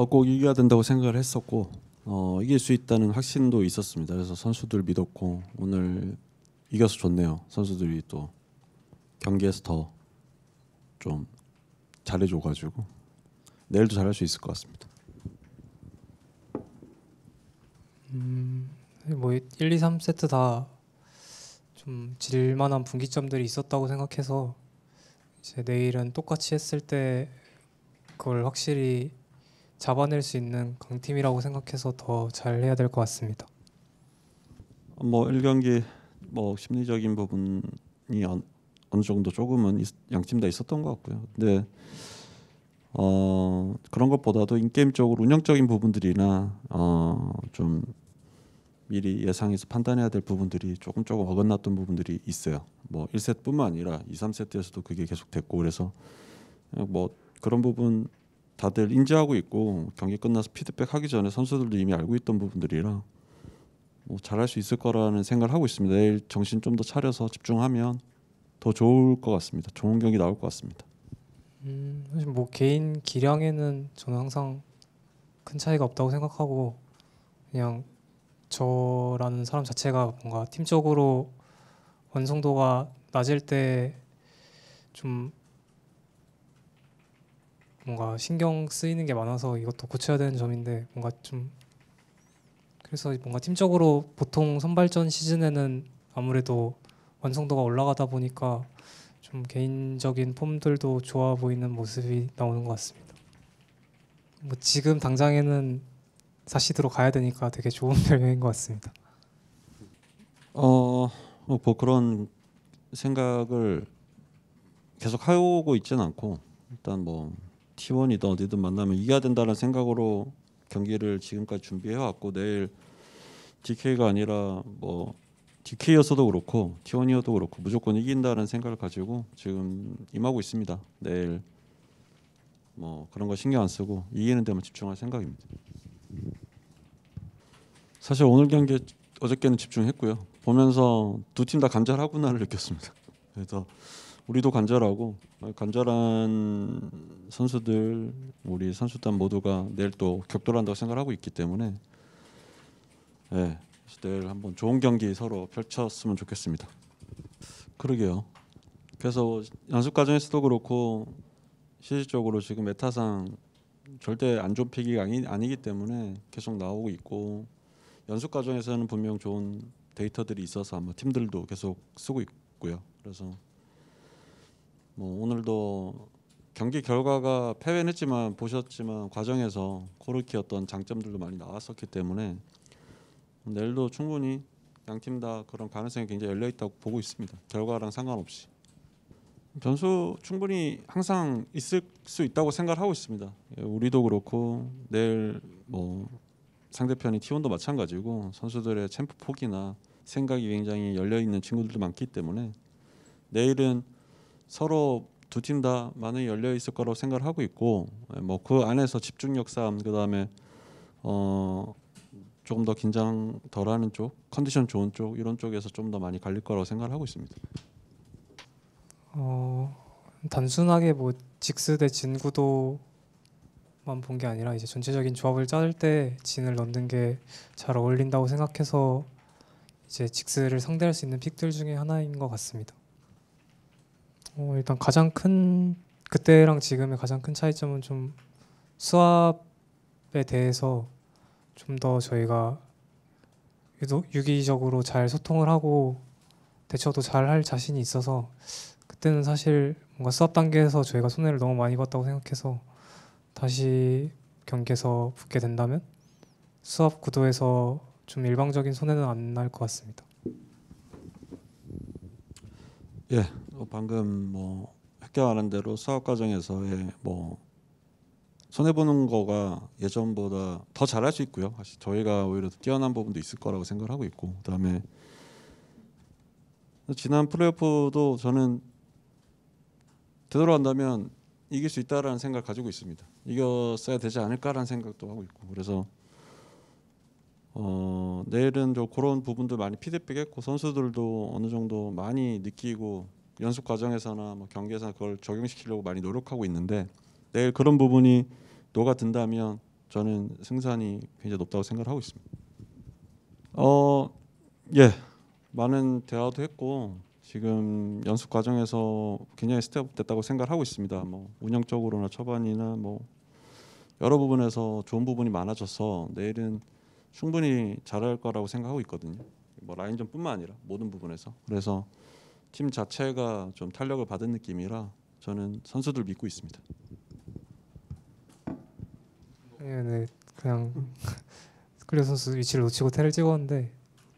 어, 꼭 이겨야 된다고 생각을 했었고 어, 이길 수 있다는 확신도 있었습니다. 그래서 선수들 믿었고 오늘 이겨서 좋네요. 선수들이 또 경기에서 더 좀 잘해줘가지고 내일도 잘할 수 있을 것 같습니다. 음, 뭐 1, 2, 3세트 다 좀 질만한 분기점들이 있었다고 생각해서 이제 내일은 똑같이 했을 때 그걸 확실히 잡아낼 수 있는 강팀이라고 생각해서 더 잘해야 될 것 같습니다. 뭐 1경기 뭐 심리적인 부분이 어, 느 정도 조금은 양팀 다 있었던 것 같고요. 근데 어, 그런 것보다도 인게임적으로 운영적인 부분들이나 어, 좀 미리 예상해서 판단해야 될 부분들이 조금 조금 어긋났던 부분들이 있어요. 뭐 1세트뿐만 아니라 2, 3세트에서도 그게 계속 됐고 그래서 뭐 그런 부분 다들 인지하고 있고 경기 끝나서 피드백 하기 전에 선수들도 이미 알고 있던 부분들이라 뭐 잘할 수 있을 거라는 생각을 하고 있습니다. 내일 정신 좀 더 차려서 집중하면 더 좋을 것 같습니다. 좋은 경기 나올 것 같습니다. 음, 사실 뭐 개인 기량에는 저는 항상 큰 차이가 없다고 생각하고 그냥 저라는 사람 자체가 뭔가 팀적으로 완성도가 낮을 때좀 뭔가 신경 쓰이는 게 많아서 이것도 고쳐야 되는 점인데 뭔가 좀 그래서 뭔가 팀적으로 보통 선발전 시즌에는 아무래도 완성도가 올라가다 보니까 좀 개인적인 폼들도 좋아 보이는 모습이 나오는 것 같습니다. 뭐 지금 당장에는 사시드로 가야 되니까 되게 좋은 별명인 것 같습니다. 어, 뭐 그 그런 생각을 계속 하고 있지는 않고 일단 뭐 t 원이든 어디든 만나면 이겨야 된다는 생각으로 경기를 지금까지 준비해 왔고 내일 DK가 아니라 뭐 d k 여서도 그렇고 T1이어도 그렇고 무조건 이긴다는 생각을 가지고 지금 임하고 있습니다. 내일 뭐 그런 거 신경 안 쓰고 이기는 데만 집중할 생각입니다. 사실 오늘 경기 어저께는 집중했고요. 보면서 두 팀 다 감잘하구나를 느꼈습니다. 그래서 우리도 간절하고 간절한 선수들 우리 선수단 모두가 내일 또 격돌한다고 생각하고 있기 때문에 예 네, 내일 한번 좋은 경기 서로 펼쳤으면 좋겠습니다. 그러게요. 그래서 연습 과정에서도 그렇고 실질적으로 지금 메타상 절대 안 좁히기가 아니, 아니기 때문에 계속 나오고 있고 연습 과정에서는 분명 좋은 데이터들이 있어서 아마 팀들도 계속 쓰고 있고요. 그래서 뭐 오늘도 경기 결과가 패배는 했지만 보셨지만 과정에서 코르키 어떤 장점들도 많이 나왔었기 때문에 내일도 충분히 양팀 다 그런 가능성이 굉장히 열려 있다고 보고 있습니다. 결과랑 상관없이 변수 충분히 항상 있을 수 있다고 생각하고 있습니다. 예, 우리도 그렇고 내일 뭐 상대편이 티원도 마찬가지고 선수들의 챔프 폭이나 생각이 굉장히 열려 있는 친구들도 많기 때문에 내일은 서로 두 팀 다 많이 열려 있을 거라고 생각을 하고 있고 예, 뭐그 안에서 집중력 싸움 그다음에 어 조금 더 긴장 덜하는 쪽 컨디션 좋은 쪽 이런 쪽에서 좀 더 많이 갈릴 거라고 생각을 하고 있습니다. 어 단순하게 뭐 직스 대 진구도만 본 게 아니라 이제 전체적인 조합을 짤 때 진을 넣는 게 잘 어울린다고 생각해서 이제 직스를 상대할 수 있는 픽들 중에 하나인 것 같습니다. 어, 일단 가장 큰 그때랑 지금의 가장 큰 차이점은 좀 수압에 대해서 좀 더 저희가 유기적으로 잘 소통을 하고 대처도 잘 할 자신이 있어서 그때는 사실 뭔가 수업 단계에서 저희가 손해를 너무 많이 봤다고 생각해서 다시 경기에서 붙게 된다면 수업 구도에서 좀 일방적인 손해는 안 날 것 같습니다. 예, 어, 방금 뭐 획기하는 대로 사업 과정에서의 뭐 손해 보는 거가 예전보다 더 잘할 수 있고요. 사실 저희가 오히려 뛰어난 부분도 있을 거라고 생각 하고 있고 그다음에 지난 플레이오프도 저는 되돌아간다면 이길 수 있다라는 생각 을 가지고 있습니다. 이겼어야 되지 않을까라는 생각도 하고 있고 그래서 어 내일은 저 그런 부분들 많이 피드백했고 그 선수들도 어느 정도 많이 느끼고 연습 과정에서나 뭐경기에서 그걸 적용시키려고 많이 노력하고 있는데 내일 그런 부분이 녹아든다면 저는 승산이 굉장히 높다고 생각을 하고 있습니다. 어, 예, 많은 대화도 했고 지금 연습 과정에서 굉장히 스텝업 됐다고 생각을 하고 있습니다. 뭐 운영적으로나 처반이나 뭐 여러 부분에서 좋은 부분이 많아져서 내일은 충분히 잘할 거라고 생각하고 있거든요. 뭐 라인전뿐만 아니라 모든 부분에서 그래서 팀 자체가 좀 탄력을 받은 느낌이라 저는 선수들 믿고 있습니다. 네, 네 그냥 스클리어 선수 위치를 놓치고 테를 찍었는데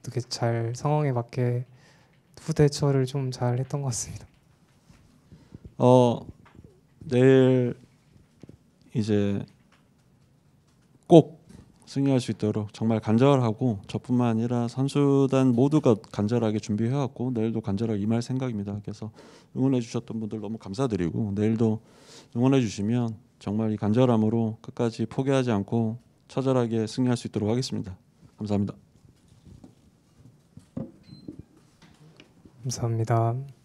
어떻게 잘 상황에 맞게 후대처를 좀 잘 했던 것 같습니다. 어 내일 이제 꼭 승리할 수 있도록 정말 간절하고 저뿐만 아니라 선수단 모두가 간절하게 준비해왔고 내일도 간절하게 임할 생각입니다. 그래서 응원해 주셨던 분들 너무 감사드리고 내일도 응원해 주시면 정말 이 간절함으로 끝까지 포기하지 않고 처절하게 승리할 수 있도록 하겠습니다. 감사합니다. 감사합니다.